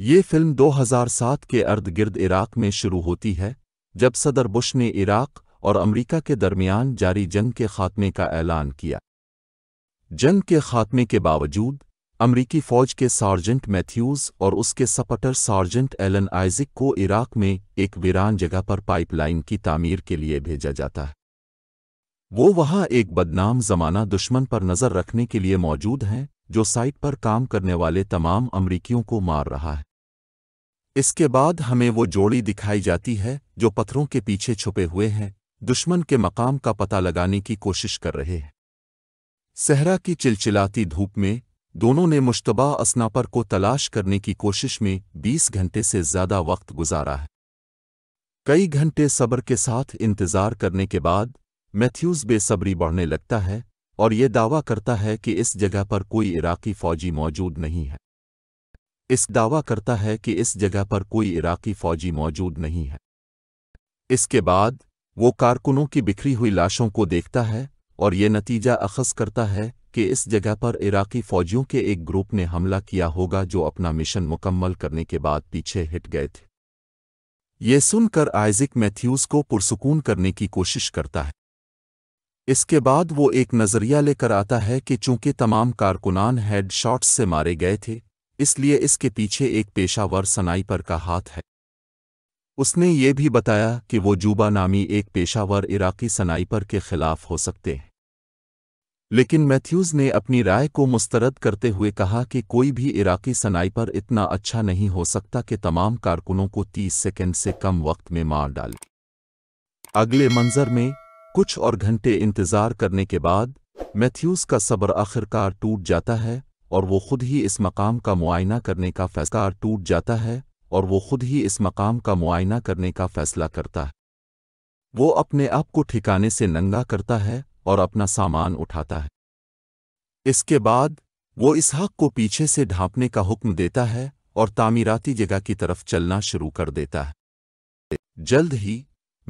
ये फिल्म 2007 के अर्ध गिर्द इराक में शुरू होती है जब सदर बुश ने इराक और अमेरिका के दरमियान जारी जंग के खात्मे का ऐलान किया जंग के खात्मे के बावजूद अमरीकी फौज के सार्जेंट मैथ्यूज़ और उसके सपटर सार्जेंट एलन आइजिक को इराक में एक वीरान जगह पर पाइपलाइन की तामीर के लिए भेजा जाता है वो वहां एक बदनाम जमाना दुश्मन पर नज़र रखने के लिए मौजूद हैं जो साइट पर काम करने वाले तमाम अमरीकियों को मार रहा है इसके बाद हमें वो जोड़ी दिखाई जाती है जो पत्थरों के पीछे छुपे हुए हैं दुश्मन के मकाम का पता लगाने की कोशिश कर रहे हैं सहरा की चिलचिलाती धूप में दोनों ने मुश्तबा असनापर को तलाश करने की कोशिश में 20 घंटे से ज़्यादा वक्त गुजारा है कई घंटे सब्र के साथ इंतज़ार करने के बाद मैथ्यूज़ बेसब्री बढ़ने लगता है और ये दावा करता है कि इस जगह पर कोई इराकी फ़ौजी मौजूद नहीं है इस दावा करता है कि इस जगह पर कोई इराकी फौजी मौजूद नहीं है इसके बाद वो कारकुनों की बिखरी हुई लाशों को देखता है और ये नतीजा अखज करता है कि इस जगह पर इराकी फौजियों के एक ग्रुप ने हमला किया होगा जो अपना मिशन मुकम्मल करने के बाद पीछे हिट गए थे ये सुनकर आइजिक मैथ्यूज को पुरसकून करने की कोशिश करता है इसके बाद वो एक नज़रिया लेकर आता है कि चूंकि तमाम कारकुनान हेडशॉट्स से मारे गए थे इसलिए इसके पीछे एक पेशावर सनाइपर का हाथ है उसने ये भी बताया कि वो जूबा नामी एक पेशावर इराकी सनाइपर के खिलाफ हो सकते हैं लेकिन मैथ्यूज़ ने अपनी राय को मुस्तरद करते हुए कहा कि कोई भी इराकी सनाइपर इतना अच्छा नहीं हो सकता कि तमाम कारकुनों को 30 सेकंड से कम वक्त में मार डाले अगले मंजर में कुछ और घंटे इंतजार करने के बाद मैथ्यूज़ का सब्र आखिरकार टूट जाता है और वो खुद ही इस मकाम का मुआयना करने का फैसला टूट जाता है और वो खुद ही इस मकाम का मुआयना करने का फैसला करता है वो अपने आप को ठिकाने से नंगा करता है और अपना सामान उठाता है इसके बाद वो इस हक को पीछे से ढांपने का हुक्म देता है और तामीराती जगह की तरफ चलना शुरू कर देता है जल्द ही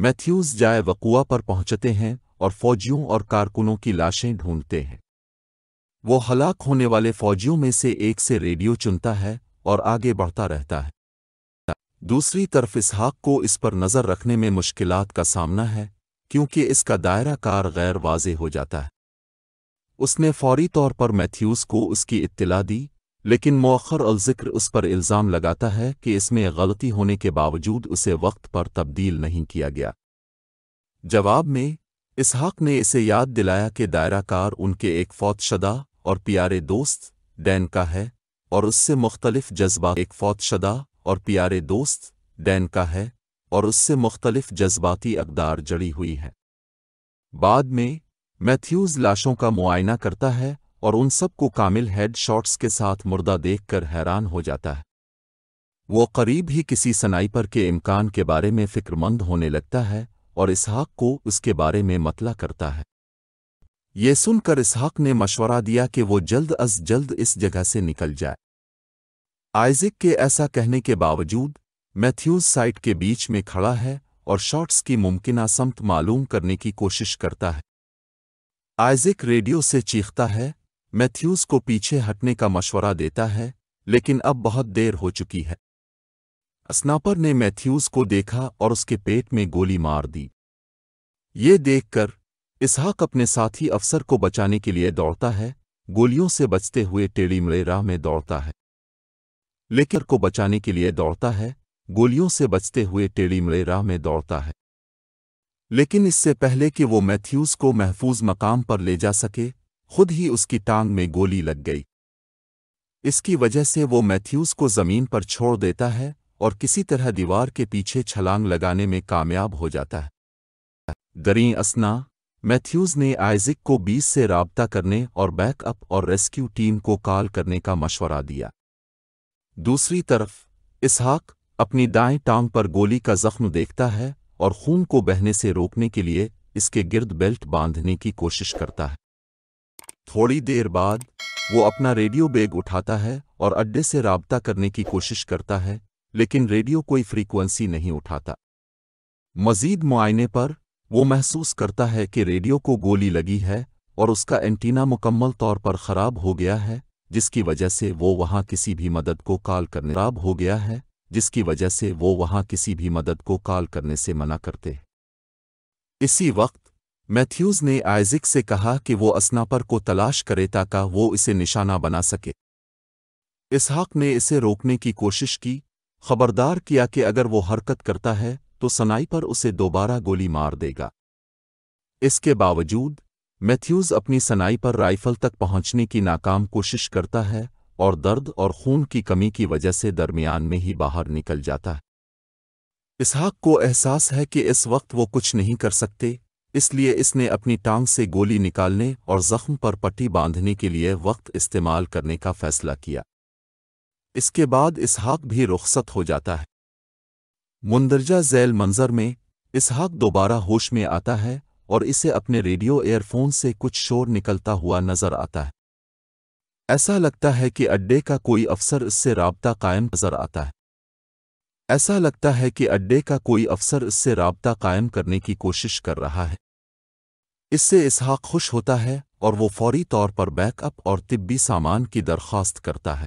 मैथ्यूज जाए वकुआ पर पहुंचते हैं और फौजियों और कारकुनों की लाशें ढूंढते हैं वो हलाक होने वाले फौजियों में से एक से रेडियो चुनता है और आगे बढ़ता रहता है दूसरी तरफ इसहाक को इस पर नज़र रखने में मुश्किल का सामना है क्योंकि इसका दायरा कार गैर वाजे हो जाता है उसने फौरी तौर पर मैथ्यूज़ को उसकी इत्तला दी लेकिन मौखर अलजिक्र उस पर इल्ज़ाम लगाता है कि इसमें गलती होने के बावजूद उसे वक्त पर तब्दील नहीं किया गया जवाब में इसहाक ने इसे याद दिलाया कि दायरा कार उनके एक फौतशदा और प्यारे दोस्त डैन का है और उससे मुख्तलिफ जज्बा एक फौतशदा और प्यारे दोस्त डैन का है और उससे मुख्तलिफ जज्बाती अकदार जड़ी हुई है बाद में मैथ्यूज़ लाशों का मुआयना करता है और उन सबको कामिल हेड शॉट्स के साथ मुर्दा देखकर हैरान हो जाता है वो करीब ही किसी सनाइपर के इम्कान के बारे में फ़िक्रमंद होने लगता है और इसहाक को उसके बारे में मतला करता है ये सुनकर इसहाक ने मशवरा दिया कि वो जल्द अज जल्द इस जगह से निकल जाए आइजिक के ऐसा कहने के बावजूद मैथ्यूज साइट के बीच में खड़ा है और शॉट्स की मुमकिन समत मालूम करने की कोशिश करता है आइजिक रेडियो से चीखता है मैथ्यूज को पीछे हटने का मशवरा देता है लेकिन अब बहुत देर हो चुकी है स्नापर ने मैथ्यूज को देखा और उसके पेट में गोली मार दी ये देखकर इसहाक अपने साथी अफसर को बचाने के लिए दौड़ता है गोलियों से बचते हुए टेढ़ी मड़े राह में दौड़ता है लेकर को बचाने के लिए दौड़ता है गोलियों से बचते हुए टेढ़ी मड़े राह में दौड़ता है लेकिन इससे पहले कि वो मैथ्यूज को महफूज मकाम पर ले जा सके खुद ही उसकी टांग में गोली लग गई इसकी वजह से वो मैथ्यूज को जमीन पर छोड़ देता है और किसी तरह दीवार के पीछे छलांग लगाने में कामयाब हो जाता है दरी असना मैथ्यूज ने आइजिक को बीस से रबता करने और बैकअप और रेस्क्यू टीम को कॉल करने का मशवरा दिया दूसरी तरफ इसहाक अपनी दाएं टांग पर गोली का जख्म देखता है और खून को बहने से रोकने के लिए इसके गिर्द बेल्ट बांधने की कोशिश करता है थोड़ी देर बाद वो अपना रेडियो बैग उठाता है और अड्डे से रबता करने की कोशिश करता है लेकिन रेडियो कोई फ्रीक्वेंसी नहीं उठाता मजीद मुआयने पर वो महसूस करता है कि रेडियो को गोली लगी है और उसका एंटीना मुकम्मल तौर पर खराब हो गया है जिसकी वजह से वो वहाँ किसी भी मदद को कॉल करने खराब हो गया है जिसकी वजह से वो वहाँ किसी भी मदद को कॉल करने से मना करते इसी वक्त मैथ्यूज़ ने आइजिक से कहा कि वो असनापर को तलाश करे ताकि वो इसे निशाना बना सके इसहाक ने इसे रोकने की कोशिश की खबरदार किया कि अगर वो हरकत करता है तो सनाइपर उसे दोबारा गोली मार देगा इसके बावजूद मैथ्यूज़ अपनी सनाइपर राइफल तक पहुंचने की नाकाम कोशिश करता है और दर्द और खून की कमी की वजह से दरमियान में ही बाहर निकल जाता है इसहाक को एहसास है कि इस वक्त वो कुछ नहीं कर सकते इसलिए इसने अपनी टांग से गोली निकालने और जख्म पर पट्टी बांधने के लिए वक्त इस्तेमाल करने का फैसला किया इसके बाद इसहाक भी रुखसत हो जाता है मुंदरजा झैल मंजर में इसहाक दोबारा होश में आता है और इसे अपने रेडियो एयरफोन से कुछ शोर निकलता हुआ नजर आता है ऐसा लगता है कि अड्डे का कोई अफसर इससे रबता कायम नजर आता है ऐसा लगता है कि अड्डे का कोई अफसर इससे रबता कायम करने की कोशिश कर रहा है इससे इसहाक खुश होता है और वो फौरी तौर पर बैकअप और तिब्बी सामान की दरख्वास्त करता है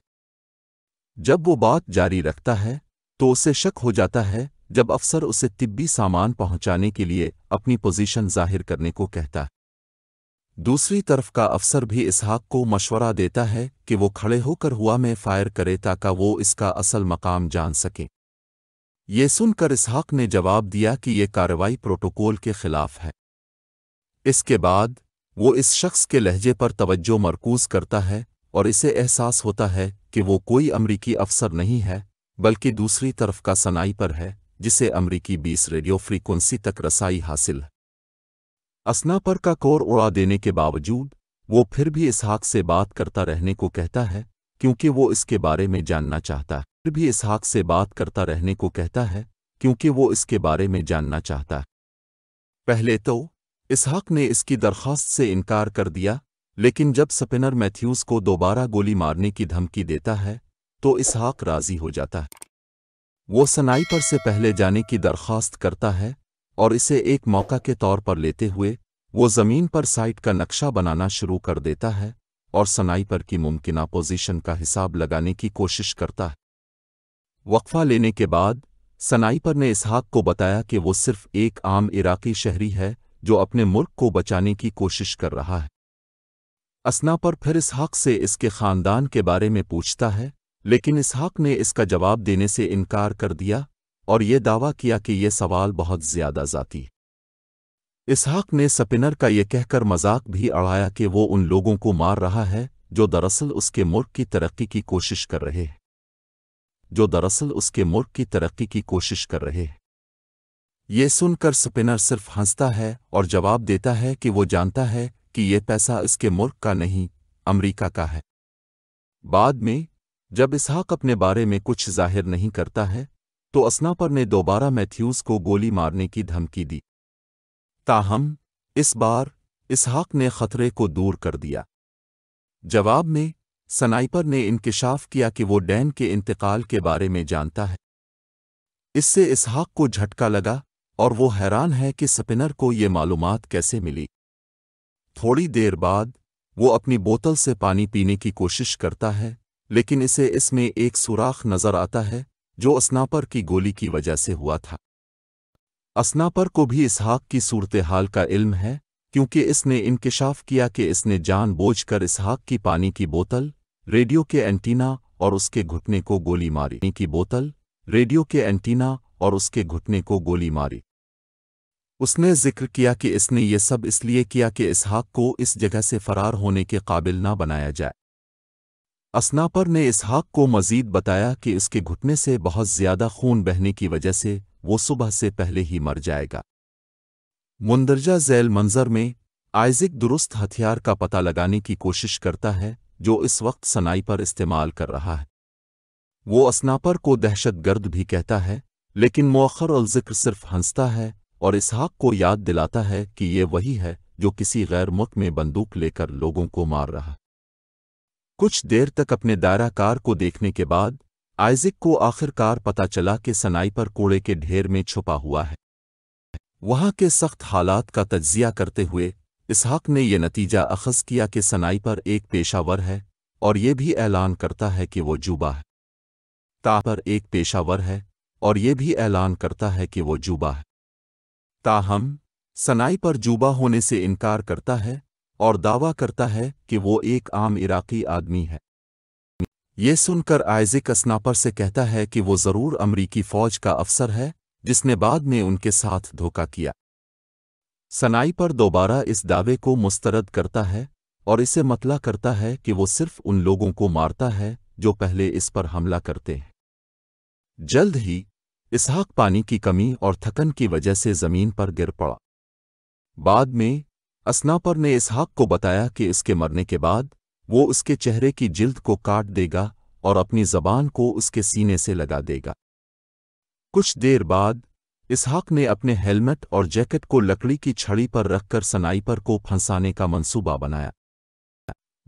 जब वो बात जारी रखता है तो उसे शक हो जाता है जब अफसर उसे तिब्बी सामान पहुंचाने के लिए अपनी पोजीशन जाहिर करने को कहता है दूसरी तरफ का अफसर भी इसहाक को मशवरा देता है कि वो खड़े होकर हुआ में फायर करे ताकि वो इसका असल मकाम जान सके ये सुनकर इसहाक ने जवाब दिया कि ये कार्रवाई प्रोटोकॉल के खिलाफ है इसके बाद वो इस शख्स के लहजे पर तवज्जो मरकूज करता है और इसे एहसास होता है कि वो कोई अमरीकी अफसर नहीं है बल्कि दूसरी तरफ का सनाई पर है जिसे अमरीकी बीस रेडियो फ्रीक्वेंसी तक रसाई हासिल है असना पर का कोर उड़ा देने के बावजूद वो फिर भी इसहाक से बात करता रहने को कहता है क्योंकि वो इसके बारे में जानना चाहता है फिर भी इसहाक से बात करता रहने को कहता है क्योंकि वो इसके बारे में जानना चाहता है पहले तो इसहाक ने इसकी दरख्वास्त से इनकार कर दिया लेकिन जब स्पिनर मैथ्यूज़ को दोबारा गोली मारने की धमकी देता है तो इसहाक राजी हो जाता है वो सनाइपर से पहले जाने की दरख्वास्त करता है और इसे एक मौका के तौर पर लेते हुए वो ज़मीन पर साइट का नक्शा बनाना शुरू कर देता है और सनाइपर की मुमकिन पोजीशन का हिसाब लगाने की कोशिश करता है वक्फा लेने के बाद सनाइपर ने इसहाक को बताया कि वो सिर्फ एक आम इराकी शहरी है जो अपने मुल्क को बचाने की कोशिश कर रहा है असना पर फिर इसहाक से इसके ख़ानदान के बारे में पूछता है लेकिन इसहाक ने इसका जवाब देने से इनकार कर दिया और ये दावा किया कि यह सवाल बहुत ज्यादा जाती इसहाक ने सपिनर का ये कहकर मजाक भी अड़ाया कि वो उन लोगों को मार रहा है जो दरअसल उसके मुल्क की तरक्की की कोशिश कर रहे हैं जो दरअसल उसके मुल्क की तरक्की की कोशिश कर रहे हैं ये सुनकर स्पिनर सिर्फ हंसता है और जवाब देता है कि वो जानता है कि ये पैसा इसके मुल्क का नहीं अमरीका का है बाद में जब इसहाक अपने बारे में कुछ जाहिर नहीं करता है तो असनापर ने दोबारा मैथ्यूज़ को गोली मारने की धमकी दी ताहम इस बार इसहाक ने खतरे को दूर कर दिया जवाब में सनाइपर ने इंकशाफ किया कि वो डैन के इंतकाल के बारे में जानता है इससे इसहाक को झटका लगा और वो हैरान है कि स्पिनर को ये मालूम कैसे मिली थोड़ी देर बाद वो अपनी बोतल से पानी पीने की कोशिश करता है लेकिन इसे इसमें एक सुराख नजर आता है जो असनापर की गोली की वजह से हुआ था असनापर को भी इसहाक की सूरत हाल का इल्म है क्योंकि इसने इनकशाफ किया कि इसने जान बोझ कर इसहाक की पानी की बोतल रेडियो के एंटीना और उसके घुटने को गोली मारी की बोतल रेडियो के एंटीना और उसके घुटने को गोली मारी उसने जिक्र किया कि इसने ये सब इसलिए किया कि इसहाक को इस जगह से फरार होने के काबिल ना बनाया जाए असनापर ने इस हाक को मजीद बताया कि इसके घुटने से बहुत ज़्यादा खून बहने की वजह से वो सुबह से पहले ही मर जाएगा मुंदरजा झैल मंजर में आइजिक दुरुस्त हथियार का पता लगाने की कोशिश करता है जो इस वक्त सनाई पर इस्तेमाल कर रहा है वो असनापर को दहशतगर्द भी कहता है लेकिन मौखर अलजिक्र सिर्फ हंसता है और इस हाक़ को याद दिलाता है कि ये वही है जो किसी गैर मुल्क में बंदूक लेकर लोगों को मार रहा है कुछ देर तक अपने दायराकार को देखने के बाद आइजिक को आखिरकार पता चला कि सनाई पर कूड़े के ढेर में छुपा हुआ है वहां के सख्त हालात का तज्जिया करते हुए इसहाक ने यह नतीजा अखज़ किया कि सनाई पर एक पेशावर है और ये भी ऐलान करता है कि वो जुबा है ता पर एक पेशावर है और ये भी ऐलान करता है कि वो जुबा है ताहम पर जुबा होने से इनकार करता है और दावा करता है कि वो एक आम इराकी आदमी है ये सुनकर आयजिक स्नापर से कहता है कि वो ज़रूर अमरीकी फ़ौज का अफसर है जिसने बाद में उनके साथ धोखा किया सनाइपर दोबारा इस दावे को मुस्तरद करता है और इसे मतला करता है कि वो सिर्फ उन लोगों को मारता है जो पहले इस पर हमला करते हैं जल्द ही इसहाक पानी की कमी और थकन की वजह से ज़मीन पर गिर पड़ा बाद में असनापर ने इसहाक को बताया कि इसके मरने के बाद वो उसके चेहरे की जिल्द को काट देगा और अपनी जबान को उसके सीने से लगा देगा कुछ देर बाद इसहाक ने अपने हेलमेट और जैकेट को लकड़ी की छड़ी पर रखकर सनाइपर को फंसाने का मंसूबा बनाया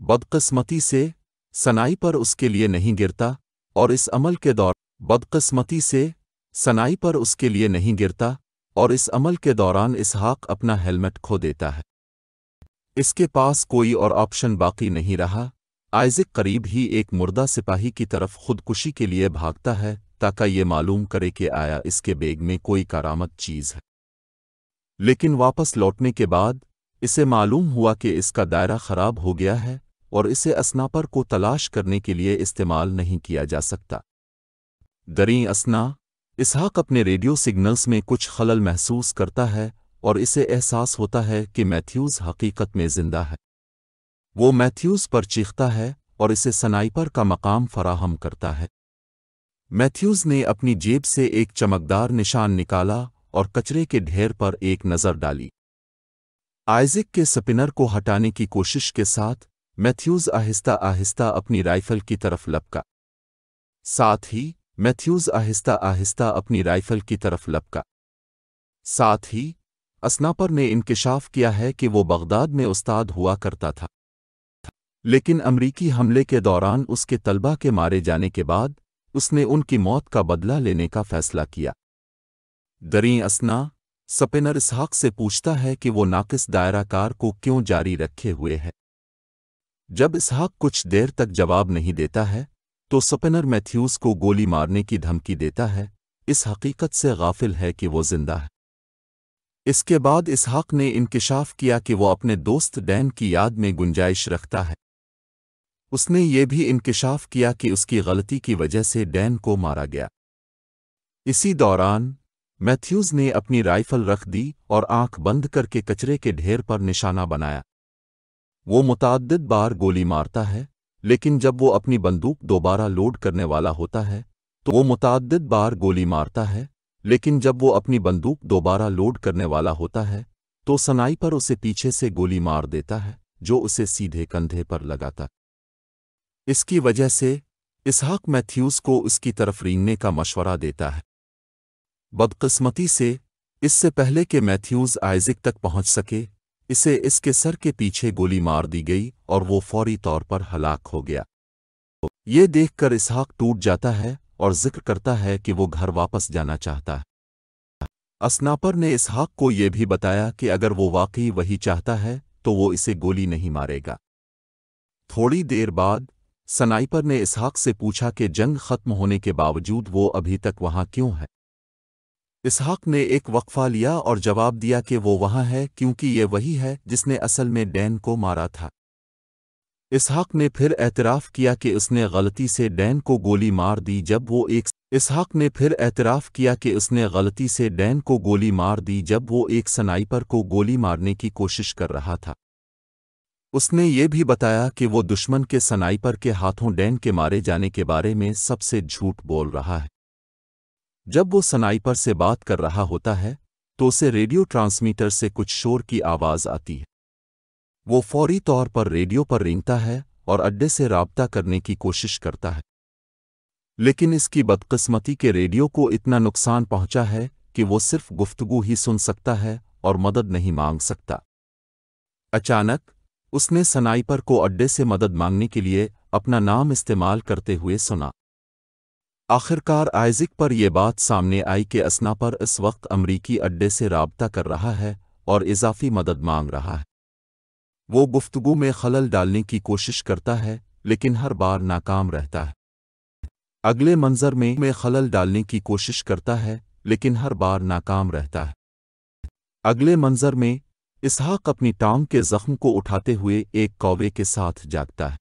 बदकस्मती से सनाइपर उसके लिए नहीं गिरता और इस अमल के दौरान बदकस्मती से सनाइपर उसके लिए नहीं गिरता और इस अमल के दौरान इसहाक अपना हेलमेट खो देता है इसके पास कोई और ऑप्शन बाकी नहीं रहा आइजिक करीब ही एक मुर्दा सिपाही की तरफ खुदकुशी के लिए भागता है ताका ये मालूम करे कि आया इसके बेग में कोई करामत चीज है लेकिन वापस लौटने के बाद इसे मालूम हुआ कि इसका दायरा खराब हो गया है और इसे असनापर को तलाश करने के लिए इस्तेमाल नहीं किया जा सकता दरी असना इसहाक अपने रेडियो सिग्नल्स में कुछ खलल महसूस करता है और इसे एहसास होता है कि मैथ्यूज़ हकीकत में जिंदा है वो मैथ्यूज़ पर चीखता है और इसे सनाइपर का मकाम फराहम करता है मैथ्यूज़ ने अपनी जेब से एक चमकदार निशान निकाला और कचरे के ढेर पर एक नज़र डाली आइजिक के स्पिनर को हटाने की कोशिश के साथ मैथ्यूज़ आहिस्ता आहिस्ता अपनी राइफल की तरफ लपका साथ ही मैथ्यूज़ आहिस्ता आहिस्ता अपनी राइफल की तरफ लपका साथ ही असनापर ने इंकशाफ किया है कि वो बगदाद में उस्ताद हुआ करता था लेकिन अमरीकी हमले के दौरान उसके तलबा के मारे जाने के बाद उसने उनकी मौत का बदला लेने का फैसला किया दरी असना सपेनर इसहाक से पूछता है कि वो नाकिस दायराकार को क्यों जारी रखे हुए है जब इसहाक कुछ देर तक जवाब नहीं देता है तो सपेनर मैथ्यूज़ को गोली मारने की धमकी देता है इस हकीकत से गाफिल है कि वो जिंदा है इसके बाद इसहाक ने इंकशाफ किया कि वो अपने दोस्त डैन की याद में गुंजाइश रखता है उसने ये भी इंकशाफ किया कि उसकी गलती की वजह से डैन को मारा गया इसी दौरान मैथ्यूज ने अपनी राइफल रख दी और आंख बंद करके कचरे के ढेर पर निशाना बनाया वो मुतद बार गोली मारता है लेकिन जब वो अपनी बंदूक दोबारा लोड करने वाला होता है तो वो मुतद बार गोली मारता है लेकिन जब वो अपनी बंदूक दोबारा लोड करने वाला होता है तो सनाई पर उसे पीछे से गोली मार देता है जो उसे सीधे कंधे पर लगाता इसकी वजह से इसहाक मैथ्यूज को उसकी तरफ रींगने का मशवरा देता है बदकिस्मती से इससे पहले कि मैथ्यूज आइजिक तक पहुंच सके इसे इसके सर के पीछे गोली मार दी गई और वो फौरी तौर पर हलाक हो गया ये देखकर इसहाक टूट जाता है और जिक्र करता है कि वो घर वापस जाना चाहता है असनापर ने इसहाक को यह भी बताया कि अगर वो वाकई वही चाहता है तो वो इसे गोली नहीं मारेगा थोड़ी देर बाद सनाइपर ने इसहाक से पूछा कि जंग खत्म होने के बावजूद वो अभी तक वहां क्यों है इसहाक ने एक वक्फा लिया और जवाब दिया कि वो वहां है क्योंकि ये वही है जिसने असल में डैन को मारा था इसहाक ने फिर एतराफ़ किया कि उसने गलती से डैन को गोली मार दी जब वो एक इसहाक ने फिर एतराफ़ किया कि उसने गलती से डैन को गोली मार दी जब वो एक स्नाइपर को गोली मारने की कोशिश कर रहा था उसने ये भी बताया कि वो दुश्मन के सनाइपर के हाथों डैन के मारे जाने के बारे में सबसे झूठ बोल रहा है जब वो सनाइपर से बात कर रहा होता है तो उसे रेडियो ट्रांसमीटर से कुछ शोर की आवाज़ आती है वो फौरी तौर पर रेडियो पर रेंगता है और अड्डे से रबता करने की कोशिश करता है लेकिन इसकी बदकिस्मती के रेडियो को इतना नुकसान पहुंचा है कि वो सिर्फ गुफ्तगु ही सुन सकता है और मदद नहीं मांग सकता अचानक उसने सनाइपर को अड्डे से मदद मांगने के लिए अपना नाम इस्तेमाल करते हुए सुना आखिरकार आइजिक पर यह बात सामने आई कि असना पर इस वक्त अमरीकी अड्डे से रबता कर रहा है और इजाफी मदद मांग रहा है वो गुफ्तगु में खलल डालने की कोशिश करता है लेकिन हर बार नाकाम रहता है अगले मंजर में मैं खलल डालने की कोशिश करता है लेकिन हर बार नाकाम रहता है अगले मंजर में इसहाक अपनी टांग के जख्म को उठाते हुए एक कौवे के साथ जागता है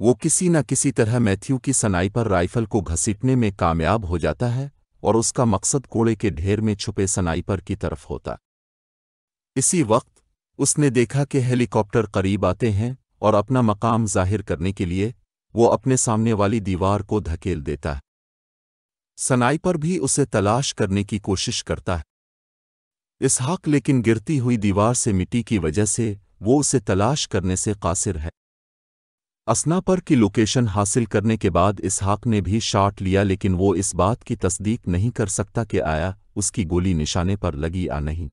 वो किसी न किसी तरह मैथ्यू की सनाई पर राइफल को घसीटने में कामयाब हो जाता है और उसका मकसद कोड़े के ढेर में छुपे सनाइपर की तरफ होता इसी वक्त उसने देखा कि हेलीकॉप्टर करीब आते हैं और अपना मकाम जाहिर करने के लिए वो अपने सामने वाली दीवार को धकेल देता है सनाइपर भी उसे तलाश करने की कोशिश करता है इसहाक लेकिन गिरती हुई दीवार से मिट्टी की वजह से वो उसे तलाश करने से कासिर है असनापर की लोकेशन हासिल करने के बाद इसहाक ने भी शॉट लिया लेकिन वो इस बात की तस्दीक नहीं कर सकता कि आया उसकी गोली निशाने पर लगी या नहीं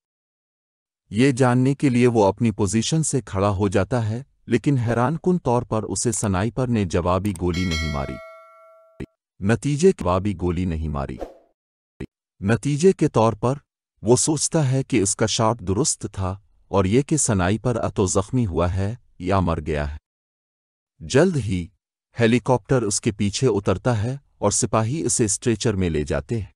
ये जानने के लिए वो अपनी पोजीशन से खड़ा हो जाता है लेकिन हैरानकुन तौर पर उसे सनाइपर ने जवाबी गोली नहीं मारी नतीजे जवाबी गोली नहीं मारी नतीजे के तौर पर वो सोचता है कि उसका शॉट दुरुस्त था और ये कि सनाइपर अतो जख्मी हुआ है या मर गया है जल्द ही हेलीकॉप्टर उसके पीछे उतरता है और सिपाही इसे स्ट्रेचर में ले जाते हैं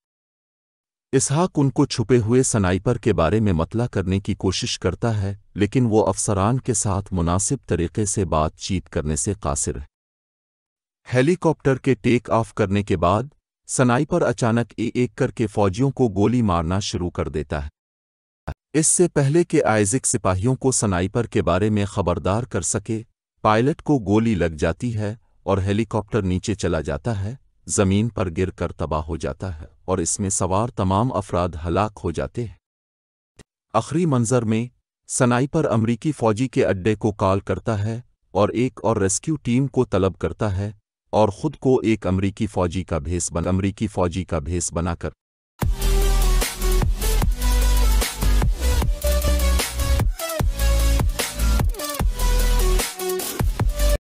इसहाक उनको छुपे हुए सनाइपर के बारे में मतला करने की कोशिश करता है लेकिन वो अफसरान के साथ मुनासिब तरीके से बातचीत करने से कासिर है हेलीकॉप्टर के टेक ऑफ करने के बाद सनाइपर अचानक एक एक करके फौजियों को गोली मारना शुरू कर देता है इससे पहले के आइजिक सिपाहियों को सनाइपर के बारे में खबरदार कर सके पायलट को गोली लग जाती है और हेलीकॉप्टर नीचे चला जाता है जमीन पर गिर कर तबाह हो जाता है और इसमें सवार तमाम अफराद हलाक हो जाते हैं आखिरी मंजर में सनाइपर अमरीकी फौजी के अड्डे को कॉल करता है और एक और रेस्क्यू टीम को तलब करता है और ख़ुद को एक अमरीकी फ़ौजी का भेस बन अमरीकी फ़ौजी का भेस बनाकर